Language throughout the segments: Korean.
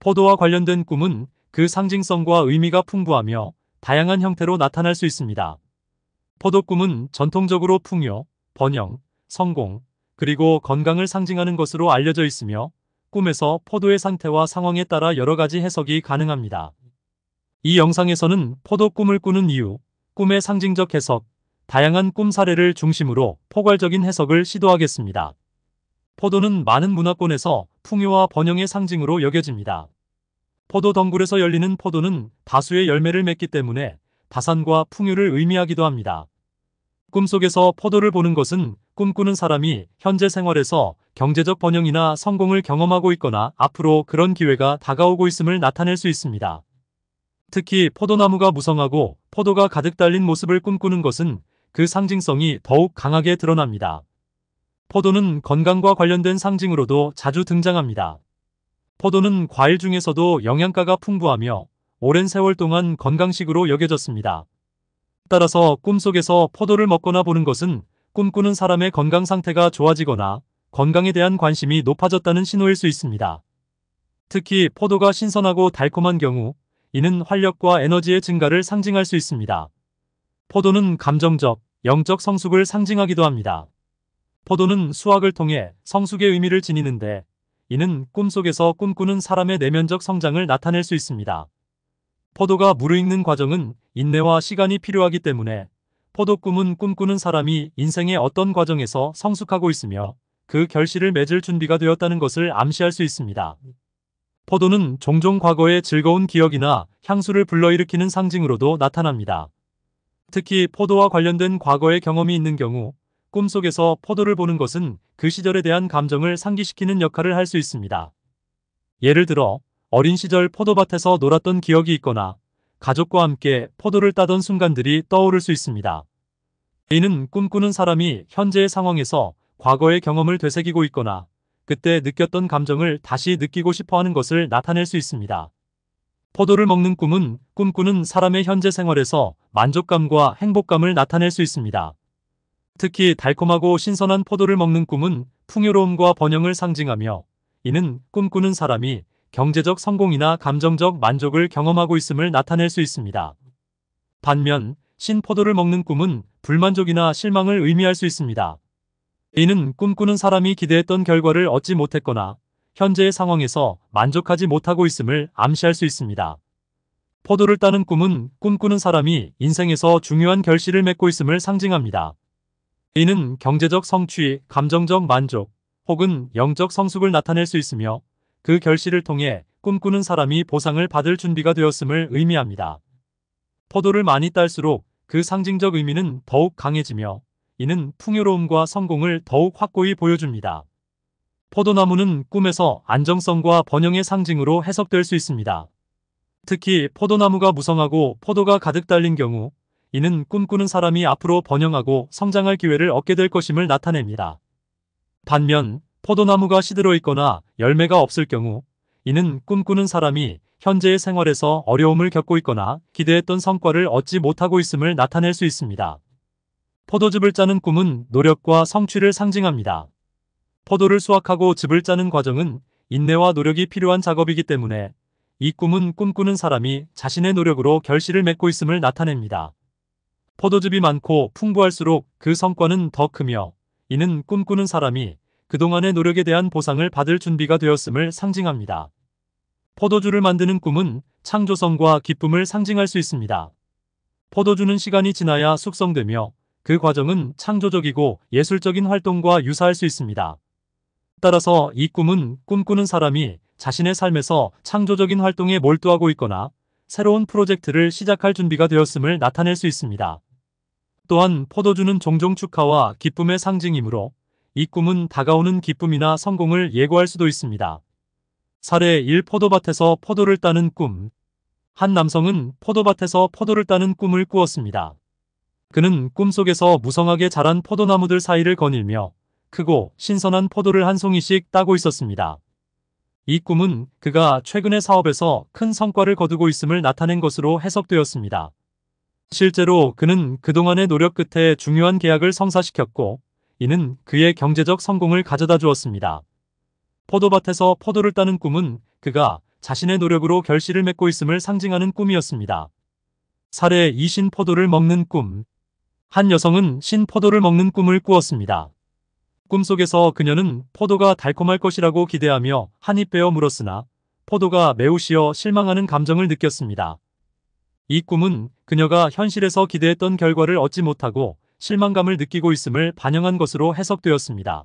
포도와 관련된 꿈은 그 상징성과 의미가 풍부하며 다양한 형태로 나타날 수 있습니다. 포도 꿈은 전통적으로 풍요, 번영, 성공, 그리고 건강을 상징하는 것으로 알려져 있으며 꿈에서 포도의 상태와 상황에 따라 여러 가지 해석이 가능합니다. 이 영상에서는 포도 꿈을 꾸는 이유, 꿈의 상징적 해석, 다양한 꿈 사례를 중심으로 포괄적인 해석을 시도하겠습니다. 포도는 많은 문화권에서 풍요와 번영의 상징으로 여겨집니다. 포도 덩굴에서 열리는 포도는 다수의 열매를 맺기 때문에 다산과 풍요를 의미하기도 합니다. 꿈속에서 포도를 보는 것은 꿈꾸는 사람이 현재 생활에서 경제적 번영이나 성공을 경험하고 있거나 앞으로 그런 기회가 다가오고 있음을 나타낼 수 있습니다. 특히 포도나무가 무성하고 포도가 가득 달린 모습을 꿈꾸는 것은 그 상징성이 더욱 강하게 드러납니다. 포도는 건강과 관련된 상징으로도 자주 등장합니다. 포도는 과일 중에서도 영양가가 풍부하며 오랜 세월 동안 건강식으로 여겨졌습니다. 따라서 꿈속에서 포도를 먹거나 보는 것은 꿈꾸는 사람의 건강 상태가 좋아지거나 건강에 대한 관심이 높아졌다는 신호일 수 있습니다. 특히 포도가 신선하고 달콤한 경우 이는 활력과 에너지의 증가를 상징할 수 있습니다. 포도는 감정적, 영적 성숙을 상징하기도 합니다. 포도는 수확을 통해 성숙의 의미를 지니는데 이는 꿈속에서 꿈꾸는 사람의 내면적 성장을 나타낼 수 있습니다. 포도가 무르익는 과정은 인내와 시간이 필요하기 때문에 포도 꿈은 꿈꾸는 사람이 인생의 어떤 과정에서 성숙하고 있으며 그 결실을 맺을 준비가 되었다는 것을 암시할 수 있습니다. 포도는 종종 과거의 즐거운 기억이나 향수를 불러일으키는 상징으로도 나타납니다. 특히 포도와 관련된 과거의 경험이 있는 경우 꿈속에서 포도를 보는 것은 그 시절에 대한 감정을 상기시키는 역할을 할 수 있습니다. 예를 들어 어린 시절 포도밭에서 놀았던 기억이 있거나 가족과 함께 포도를 따던 순간들이 떠오를 수 있습니다. 이는 꿈꾸는 사람이 현재의 상황에서 과거의 경험을 되새기고 있거나 그때 느꼈던 감정을 다시 느끼고 싶어하는 것을 나타낼 수 있습니다. 포도를 먹는 꿈은 꿈꾸는 사람의 현재 생활에서 만족감과 행복감을 나타낼 수 있습니다. 특히 달콤하고 신선한 포도를 먹는 꿈은 풍요로움과 번영을 상징하며 이는 꿈꾸는 사람이 경제적 성공이나 감정적 만족을 경험하고 있음을 나타낼 수 있습니다. 반면 신포도를 먹는 꿈은 불만족이나 실망을 의미할 수 있습니다. 이는 꿈꾸는 사람이 기대했던 결과를 얻지 못했거나 현재의 상황에서 만족하지 못하고 있음을 암시할 수 있습니다. 포도를 따는 꿈은 꿈꾸는 사람이 인생에서 중요한 결실을 맺고 있음을 상징합니다. 이는 경제적 성취, 감정적 만족, 혹은 영적 성숙을 나타낼 수 있으며 그 결실을 통해 꿈꾸는 사람이 보상을 받을 준비가 되었음을 의미합니다. 포도를 많이 딸수록 그 상징적 의미는 더욱 강해지며 이는 풍요로움과 성공을 더욱 확고히 보여줍니다. 포도나무는 꿈에서 안정성과 번영의 상징으로 해석될 수 있습니다. 특히 포도나무가 무성하고 포도가 가득 달린 경우 이는 꿈꾸는 사람이 앞으로 번영하고 성장할 기회를 얻게 될 것임을 나타냅니다. 반면 포도나무가 시들어 있거나 열매가 없을 경우 이는 꿈꾸는 사람이 현재의 생활에서 어려움을 겪고 있거나 기대했던 성과를 얻지 못하고 있음을 나타낼 수 있습니다. 포도즙을 짜는 꿈은 노력과 성취를 상징합니다. 포도를 수확하고 즙을 짜는 과정은 인내와 노력이 필요한 작업이기 때문에 이 꿈은 꿈꾸는 사람이 자신의 노력으로 결실을 맺고 있음을 나타냅니다. 포도즙이 많고 풍부할수록 그 성과는 더 크며 이는 꿈꾸는 사람이 그동안의 노력에 대한 보상을 받을 준비가 되었음을 상징합니다. 포도주를 만드는 꿈은 창조성과 기쁨을 상징할 수 있습니다. 포도주는 시간이 지나야 숙성되며 그 과정은 창조적이고 예술적인 활동과 유사할 수 있습니다. 따라서 이 꿈은 꿈꾸는 사람이 자신의 삶에서 창조적인 활동에 몰두하고 있거나 새로운 프로젝트를 시작할 준비가 되었음을 나타낼 수 있습니다. 또한 포도주는 종종 축하와 기쁨의 상징이므로 이 꿈은 다가오는 기쁨이나 성공을 예고할 수도 있습니다. 사례 1 포도밭에서 포도를 따는 꿈 한 남성은 포도밭에서 포도를 따는 꿈을 꾸었습니다. 그는 꿈속에서 무성하게 자란 포도나무들 사이를 거닐며 크고 신선한 포도를 한 송이씩 따고 있었습니다. 이 꿈은 그가 최근의 사업에서 큰 성과를 거두고 있음을 나타낸 것으로 해석되었습니다. 실제로 그는 그동안의 노력 끝에 중요한 계약을 성사시켰고 이는 그의 경제적 성공을 가져다 주었습니다. 포도밭에서 포도를 따는 꿈은 그가 자신의 노력으로 결실을 맺고 있음을 상징하는 꿈이었습니다. 사례 2신 포도를 먹는 꿈 한 여성은 신 포도를 먹는 꿈을 꾸었습니다. 꿈속에서 그녀는 포도가 달콤할 것이라고 기대하며 한입 베어 물었으나 포도가 매우 시어 실망하는 감정을 느꼈습니다. 이 꿈은 그녀가 현실에서 기대했던 결과를 얻지 못하고 실망감을 느끼고 있음을 반영한 것으로 해석되었습니다.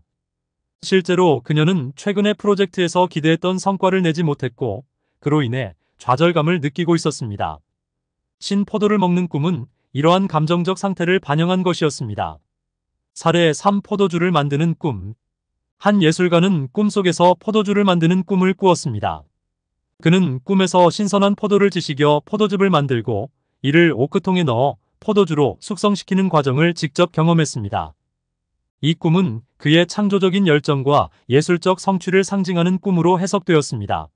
실제로 그녀는 최근의 프로젝트에서 기대했던 성과를 내지 못했고 그로 인해 좌절감을 느끼고 있었습니다. 신포도를 먹는 꿈은 이러한 감정적 상태를 반영한 것이었습니다. 사례 3 포도주를 만드는 꿈 한 예술가는 꿈속에서 포도주를 만드는 꿈을 꾸었습니다. 그는 꿈에서 신선한 포도를 지시겨 포도즙을 만들고 이를 오크통에 넣어 포도주로 숙성시키는 과정을 직접 경험했습니다. 이 꿈은 그의 창조적인 열정과 예술적 성취를 상징하는 꿈으로 해석되었습니다.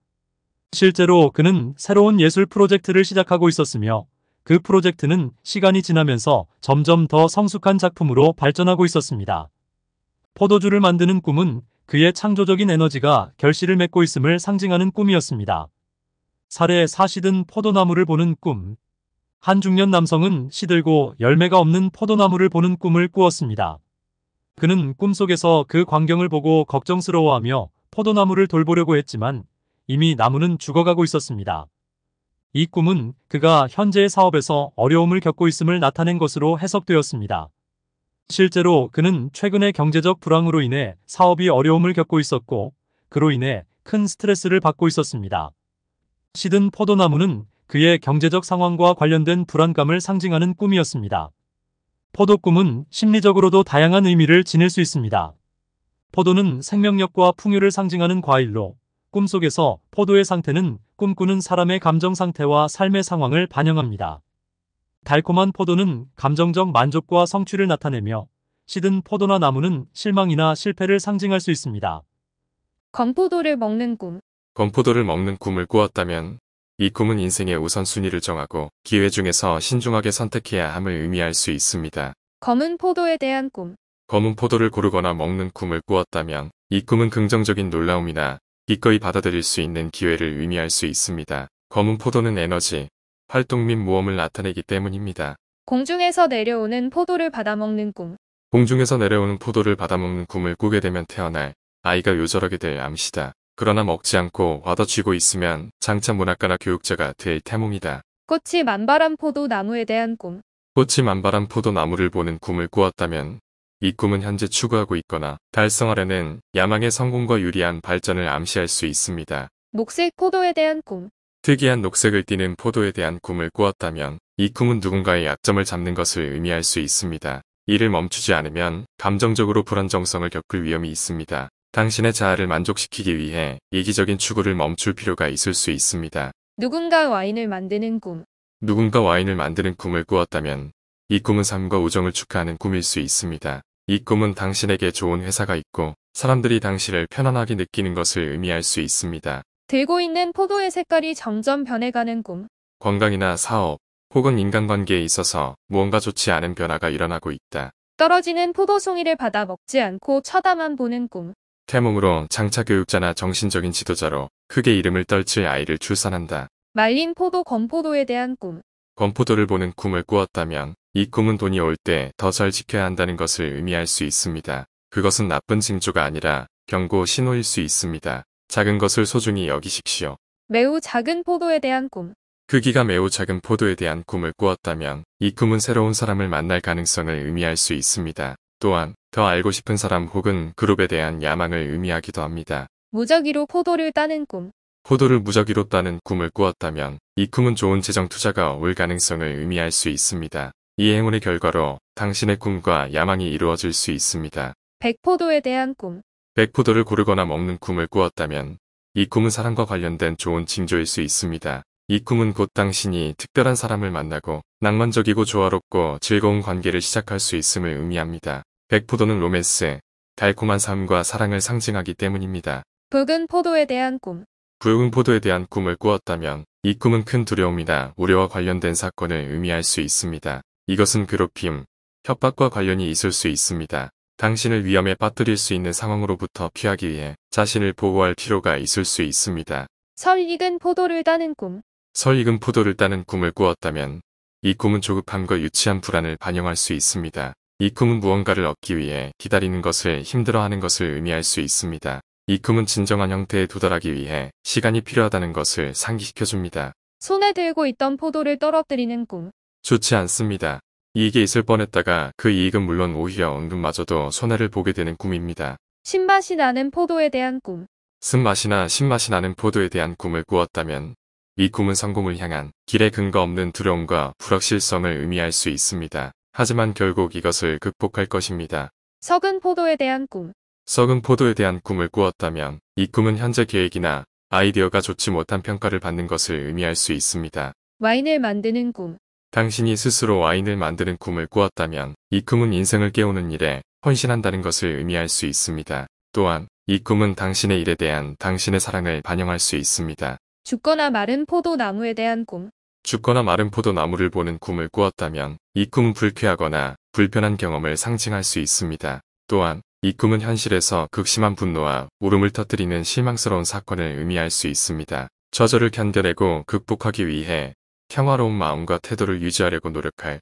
실제로 그는 새로운 예술 프로젝트를 시작하고 있었으며 그 프로젝트는 시간이 지나면서 점점 더 성숙한 작품으로 발전하고 있었습니다. 포도주를 만드는 꿈은 그의 창조적인 에너지가 결실을 맺고 있음을 상징하는 꿈이었습니다. 사례 사시든 포도나무를 보는 꿈, 한 중년 남성은 시들고 열매가 없는 포도나무를 보는 꿈을 꾸었습니다. 그는 꿈속에서 그 광경을 보고 걱정스러워하며 포도나무를 돌보려고 했지만 이미 나무는 죽어가고 있었습니다. 이 꿈은 그가 현재의 사업에서 어려움을 겪고 있음을 나타낸 것으로 해석되었습니다. 실제로 그는 최근의 경제적 불황으로 인해 사업이 어려움을 겪고 있었고 그로 인해 큰 스트레스를 받고 있었습니다. 시든 포도나무는 그의 경제적 상황과 관련된 불안감을 상징하는 꿈이었습니다. 포도 꿈은 심리적으로도 다양한 의미를 지닐 수 있습니다. 포도는 생명력과 풍요를 상징하는 과일로 꿈속에서 포도의 상태는 꿈꾸는 사람의 감정 상태와 삶의 상황을 반영합니다. 달콤한 포도는 감정적 만족과 성취를 나타내며 시든 포도나 나무는 실망이나 실패를 상징할 수 있습니다. 건포도를 먹는 꿈 건포도를 먹는 꿈을 꾸었다면 이 꿈은 인생의 우선순위를 정하고 기회 중에서 신중하게 선택해야 함을 의미할 수 있습니다. 검은 포도에 대한 꿈 검은 포도를 고르거나 먹는 꿈을 꾸었다면 이 꿈은 긍정적인 놀라움이나 기꺼이 받아들일 수 있는 기회를 의미할 수 있습니다. 검은 포도는 에너지, 활동 및 모험을 나타내기 때문입니다. 공중에서 내려오는 포도를 받아먹는 꿈 공중에서 내려오는 포도를 받아먹는 꿈을 꾸게 되면 태어날 아이가 요절하게 될 암시다. 그러나 먹지 않고 얻어쥐고 있으면 장차 문학가나 교육자가 될 태몽이다. 꽃이 만발한 포도나무에 대한 꿈. 꽃이 만발한 포도나무를 보는 꿈을 꾸었다면 이 꿈은 현재 추구하고 있거나 달성하려는 야망의 성공과 유리한 발전을 암시할 수 있습니다. 녹색 포도에 대한 꿈. 특이한 녹색을 띠는 포도에 대한 꿈을 꾸었다면 이 꿈은 누군가의 약점을 잡는 것을 의미할 수 있습니다. 이를 멈추지 않으면 감정적으로 불안정성을 겪을 위험이 있습니다. 당신의 자아를 만족시키기 위해 이기적인 추구를 멈출 필요가 있을 수 있습니다. 누군가 와인을 만드는 꿈. 누군가 와인을 만드는 꿈을 꾸었다면 이 꿈은 삶과 우정을 축하하는 꿈일 수 있습니다. 이 꿈은 당신에게 좋은 회사가 있고 사람들이 당신을 편안하게 느끼는 것을 의미할 수 있습니다. 들고 있는 포도의 색깔이 점점 변해가는 꿈. 건강이나 사업 혹은 인간관계에 있어서 무언가 좋지 않은 변화가 일어나고 있다. 떨어지는 포도 송이를 받아 먹지 않고 쳐다만 보는 꿈. 태몽으로 장차교육자나 정신적인 지도자로 크게 이름을 떨칠 아이를 출산한다. 말린 포도 건포도에 대한 꿈 건포도를 보는 꿈을 꾸었다면 이 꿈은 돈이 올 때 더 잘 지켜야 한다는 것을 의미할 수 있습니다. 그것은 나쁜 징조가 아니라 경고 신호일 수 있습니다. 작은 것을 소중히 여기십시오. 매우 작은 포도에 대한 꿈 크기가 그 매우 작은 포도에 대한 꿈을 꾸었다면 이 꿈은 새로운 사람을 만날 가능성을 의미할 수 있습니다. 또한 더 알고 싶은 사람 혹은 그룹에 대한 야망을 의미하기도 합니다. 무작위로 포도를 따는 꿈. 포도를 무작위로 따는 꿈을 꾸었다면 이 꿈은 좋은 재정 투자가 올 가능성을 의미할 수 있습니다. 이 행운의 결과로 당신의 꿈과 야망이 이루어질 수 있습니다. 백포도에 대한 꿈. 백포도를 고르거나 먹는 꿈을 꾸었다면 이 꿈은 사랑과 관련된 좋은 징조일 수 있습니다. 이 꿈은 곧 당신이 특별한 사람을 만나고 낭만적이고 조화롭고 즐거운 관계를 시작할 수 있음을 의미합니다. 백포도는 로맨스, 달콤한 삶과 사랑을 상징하기 때문입니다. 붉은 포도에 대한 꿈 붉은 포도에 대한 꿈을 꾸었다면 이 꿈은 큰 두려움이나 우려와 관련된 사건을 의미할 수 있습니다. 이것은 괴롭힘, 협박과 관련이 있을 수 있습니다. 당신을 위험에 빠뜨릴 수 있는 상황으로부터 피하기 위해 자신을 보호할 필요가 있을 수 있습니다. 설 익은 포도를 따는 꿈설 익은 포도를 따는 꿈을 꾸었다면 이 꿈은 조급함과 유치한 불안을 반영할 수 있습니다. 이쿰은 무언가를 얻기 위해 기다리는 것을 힘들어하는 것을 의미할 수 있습니다. 이쿰은 진정한 형태에 도달하기 위해 시간이 필요하다는 것을 상기시켜줍니다. 손에 들고 있던 포도를 떨어뜨리는 꿈. 좋지 않습니다. 이익이 있을 뻔했다가 그 이익은 물론 오히려 언급마저도 손해를 보게 되는 꿈입니다. 신맛이 나는 포도에 대한 꿈. 쓴맛이나 신맛이 나는 포도에 대한 꿈을 꾸었다면 이 꿈은 성공을 향한 길에 근거 없는 두려움과 불확실성을 의미할 수 있습니다. 하지만 결국 이것을 극복할 것입니다. 석은 포도에 대한 꿈 썩은 포도에 대한 꿈을 꾸었다면 이 꿈은 현재 계획이나 아이디어가 좋지 못한 평가를 받는 것을 의미할 수 있습니다. 와인을 만드는 꿈 당신이 스스로 와인을 만드는 꿈을 꾸었다면 이 꿈은 인생을 깨우는 일에 헌신한다는 것을 의미할 수 있습니다. 또한 이 꿈은 당신의 일에 대한 당신의 사랑을 반영할 수 있습니다. 죽거나 마른 포도나무에 대한 꿈 죽거나 마른 포도나무를 보는 꿈을 꾸었다면 이 꿈은 불쾌하거나 불편한 경험을 상징할 수 있습니다. 또한 이 꿈은 현실에서 극심한 분노와 울음을 터뜨리는 실망스러운 사건을 의미할 수 있습니다. 저절을 견뎌내고 극복하기 위해 평화로운 마음과 태도를 유지하려고 노력할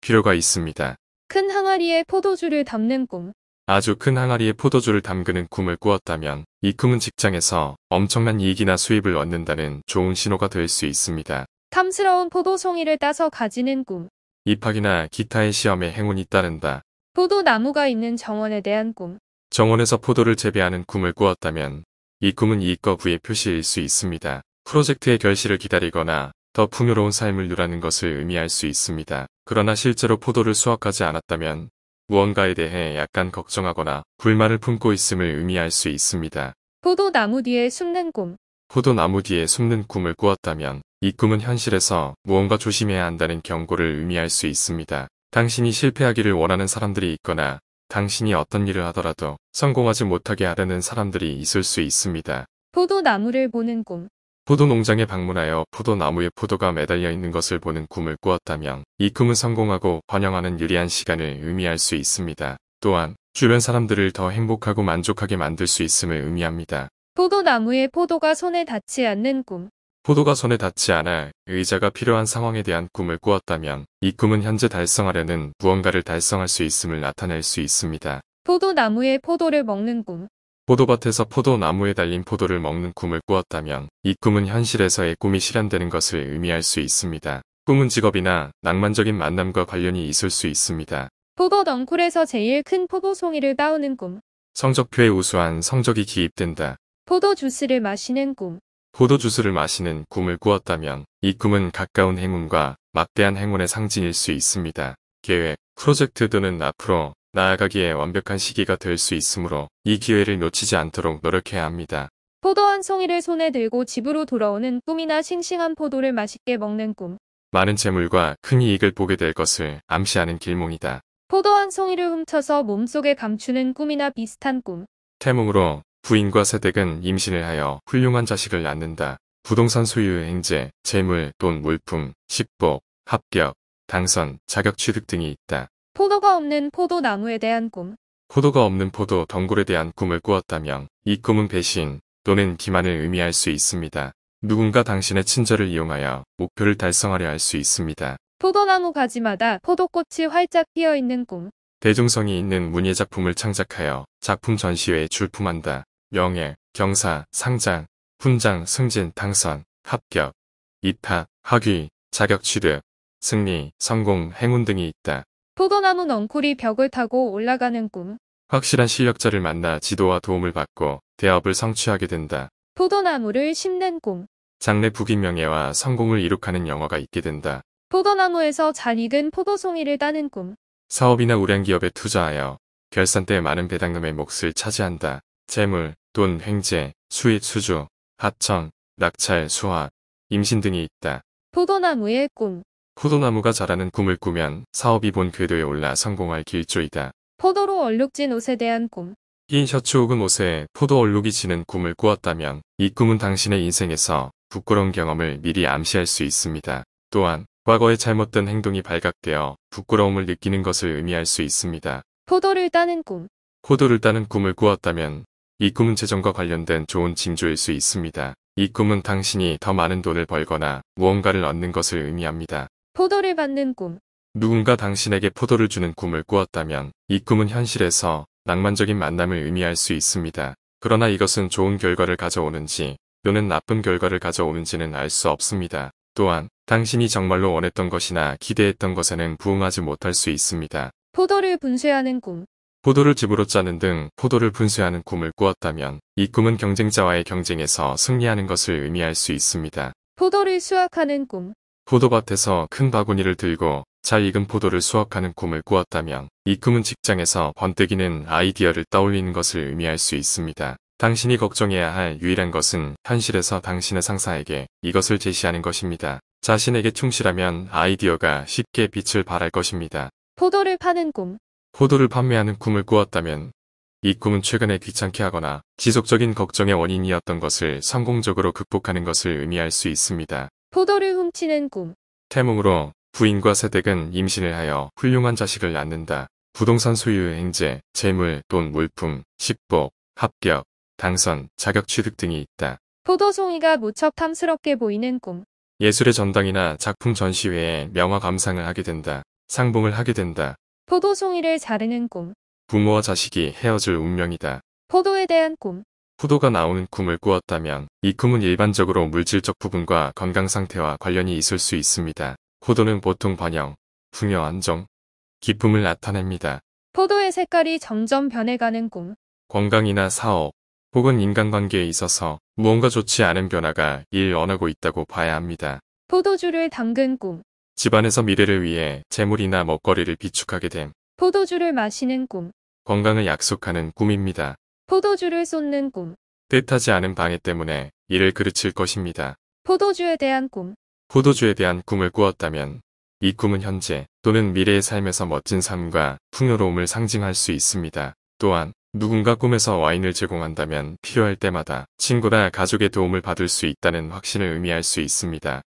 필요가 있습니다. 큰 항아리에 포도주를 담는 꿈 아주 큰 항아리에 포도주를 담그는 꿈을 꾸었다면 이 꿈은 직장에서 엄청난 이익이나 수입을 얻는다는 좋은 신호가 될 수 있습니다. 탐스러운 포도송이를 따서 가지는 꿈. 입학이나 기타의 시험에 행운이 따른다. 포도나무가 있는 정원에 대한 꿈. 정원에서 포도를 재배하는 꿈을 꾸었다면 이 꿈은 이거부의 표시일 수 있습니다. 프로젝트의 결실을 기다리거나 더 풍요로운 삶을 누라는 것을 의미할 수 있습니다. 그러나 실제로 포도를 수확하지 않았다면 무언가에 대해 약간 걱정하거나 불만을 품고 있음을 의미할 수 있습니다. 포도나무 뒤에 숨는 꿈. 포도나무 뒤에 숨는 꿈을 꾸었다면 이 꿈은 현실에서 무언가 조심해야 한다는 경고를 의미할 수 있습니다. 당신이 실패하기를 원하는 사람들이 있거나 당신이 어떤 일을 하더라도 성공하지 못하게 하려는 사람들이 있을 수 있습니다. 포도나무를 보는 꿈 포도농장에 방문하여 포도나무에 포도가 매달려 있는 것을 보는 꿈을 꾸었다면 이 꿈은 성공하고 번영하는 유리한 시간을 의미할 수 있습니다. 또한 주변 사람들을 더 행복하고 만족하게 만들 수 있음을 의미합니다. 포도나무에 포도가 손에 닿지 않는 꿈. 포도가 손에 닿지 않아 의자가 필요한 상황에 대한 꿈을 꾸었다면 이 꿈은 현재 달성하려는 무언가를 달성할 수 있음을 나타낼 수 있습니다. 포도나무에 포도를 먹는 꿈. 포도밭에서 포도나무에 달린 포도를 먹는 꿈을 꾸었다면 이 꿈은 현실에서의 꿈이 실현되는 것을 의미할 수 있습니다. 꿈은 직업이나 낭만적인 만남과 관련이 있을 수 있습니다. 포도 덩굴에서 제일 큰 포도송이를 따오는 꿈. 성적표에 우수한 성적이 기입된다. 포도 주스를 마시는 꿈. 포도 주스를 마시는 꿈을 꾸었다면 이 꿈은 가까운 행운과 막대한 행운의 상징일 수 있습니다. 계획, 프로젝트 등은 앞으로 나아가기에 완벽한 시기가 될 수 있으므로 이 기회를 놓치지 않도록 노력해야 합니다. 포도 한 송이를 손에 들고 집으로 돌아오는 꿈이나 싱싱한 포도를 맛있게 먹는 꿈. 많은 재물과 큰 이익을 보게 될 것을 암시하는 길몽이다. 포도 한 송이를 훔쳐서 몸속에 감추는 꿈이나 비슷한 꿈. 태몽으로 부인과 세댁은 임신을 하여 훌륭한 자식을 낳는다. 부동산 소유의 행제, 재물, 돈, 물품, 식복, 합격, 당선, 자격 취득 등이 있다. 포도가 없는 포도나무에 대한 꿈. 포도가 없는 포도 덩굴에 대한 꿈을 꾸었다면 이 꿈은 배신 또는 기만을 의미할 수 있습니다. 누군가 당신의 친절을 이용하여 목표를 달성하려 할 수 있습니다. 포도나무 가지마다 포도꽃이 활짝 피어있는 꿈. 대중성이 있는 문예작품을 창작하여 작품 전시회에 출품한다. 영예, 경사, 상장, 훈장, 승진, 당선, 합격, 이타, 학위, 자격 취득, 승리, 성공, 행운 등이 있다. 포도나무 넝쿨이 벽을 타고 올라가는 꿈. 확실한 실력자를 만나 지도와 도움을 받고 대업을 성취하게 된다. 포도나무를 심는 꿈. 장래 부귀 명예와 성공을 이룩하는 영화가 있게 된다. 포도나무에서 잘 익은 포도송이를 따는 꿈. 사업이나 우량기업에 투자하여 결산 때 많은 배당금의 몫을 차지한다. 재물, 돈, 횡재, 수입, 수주, 하청, 낙찰, 수화, 임신 등이 있다. 포도나무의 꿈 포도나무가 자라는 꿈을 꾸면 사업이 본 궤도에 올라 성공할 길조이다. 포도로 얼룩진 옷에 대한 꿈흰 셔츠 혹은 옷에 포도 얼룩이 지는 꿈을 꾸었다면 이 꿈은 당신의 인생에서 부끄러운 경험을 미리 암시할 수 있습니다. 또한 과거의 잘못된 행동이 발각되어 부끄러움을 느끼는 것을 의미할 수 있습니다. 포도를 따는 꿈 포도를 따는 꿈을 꾸었다면 이 꿈은 재정과 관련된 좋은 징조일 수 있습니다. 이 꿈은 당신이 더 많은 돈을 벌거나 무언가를 얻는 것을 의미합니다. 포도를 받는 꿈. 누군가 당신에게 포도를 주는 꿈을 꾸었다면 이 꿈은 현실에서 낭만적인 만남을 의미할 수 있습니다. 그러나 이것은 좋은 결과를 가져오는지 또는 나쁜 결과를 가져오는지는 알 수 없습니다. 또한 당신이 정말로 원했던 것이나 기대했던 것에는 부응하지 못할 수 있습니다. 포도를 분쇄하는 꿈. 포도를 집으로 짜는 등 포도를 분쇄하는 꿈을 꾸었다면 이 꿈은 경쟁자와의 경쟁에서 승리하는 것을 의미할 수 있습니다. 포도를 수확하는 꿈 포도밭에서 큰 바구니를 들고 잘 익은 포도를 수확하는 꿈을 꾸었다면 이 꿈은 직장에서 번뜩이는 아이디어를 떠올리는 것을 의미할 수 있습니다. 당신이 걱정해야 할 유일한 것은 현실에서 당신의 상사에게 이것을 제시하는 것입니다. 자신에게 충실하면 아이디어가 쉽게 빛을 발할 것입니다. 포도를 파는 꿈 호도를 판매하는 꿈을 꾸었다면 이 꿈은 최근에 귀찮게 하거나 지속적인 걱정의 원인이었던 것을 성공적으로 극복하는 것을 의미할 수 있습니다. 포도를 훔치는 꿈 태몽으로 부인과 세댁은 임신을 하여 훌륭한 자식을 낳는다. 부동산 소유, 행제, 재물, 돈, 물품, 식복, 합격, 당선, 자격 취득 등이 있다. 포도송이가 무척 탐스럽게 보이는 꿈. 예술의 전당이나 작품 전시회에 명화 감상을 하게 된다. 상봉을 하게 된다. 포도송이를 자르는 꿈. 부모와 자식이 헤어질 운명이다. 포도에 대한 꿈. 포도가 나오는 꿈을 꾸었다면 이 꿈은 일반적으로 물질적 부분과 건강 상태와 관련이 있을 수 있습니다. 포도는 보통 번영, 풍요 안정, 기쁨을 나타냅니다. 포도의 색깔이 점점 변해가는 꿈. 건강이나 사업, 혹은 인간관계에 있어서 무언가 좋지 않은 변화가 일어나고 있다고 봐야 합니다. 포도주를 담근 꿈. 집안에서 미래를 위해 재물이나 먹거리를 비축하게 됨. 포도주를 마시는 꿈. 건강을 약속하는 꿈입니다. 포도주를 쏟는 꿈. 뜻하지 않은 방해 때문에 이를 그르칠 것입니다. 포도주에 대한 꿈. 포도주에 대한 꿈을 꾸었다면 이 꿈은 현재 또는 미래의 삶에서 멋진 삶과 풍요로움을 상징할 수 있습니다. 또한 누군가 꿈에서 와인을 제공한다면 필요할 때마다 친구나 가족의 도움을 받을 수 있다는 확신을 의미할 수 있습니다.